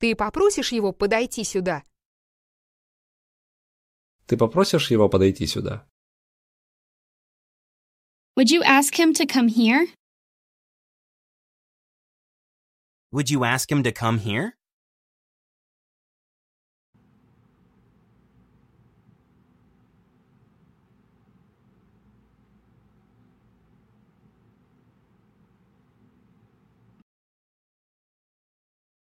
Ты попросишь его подойти сюда?» Ты попросишь его подойти сюда? Would you ask him to come here? Would you ask him to come here?